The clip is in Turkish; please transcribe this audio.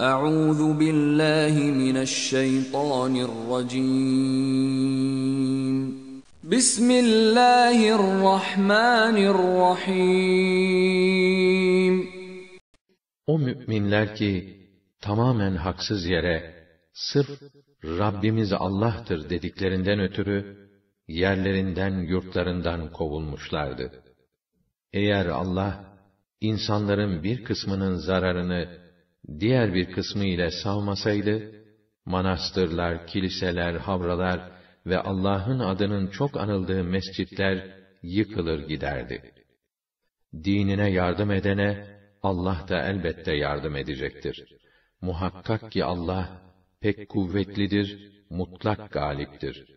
Euzu billahi mineşşeytanirracim. Bismillahirrahmanirrahim. O müminler ki tamamen haksız yere sırf Rabbimiz Allah'tır dediklerinden ötürü yerlerinden yurtlarından kovulmuşlardı. Eğer Allah insanların bir kısmının zararını diğer bir kısmı ile savmasaydı, manastırlar, kiliseler, havralar ve Allah'ın adının çok anıldığı mescitler yıkılır giderdi. Dinine yardım edene Allah da elbette yardım edecektir. Muhakkak ki Allah pek kuvvetlidir, mutlak galiptir.''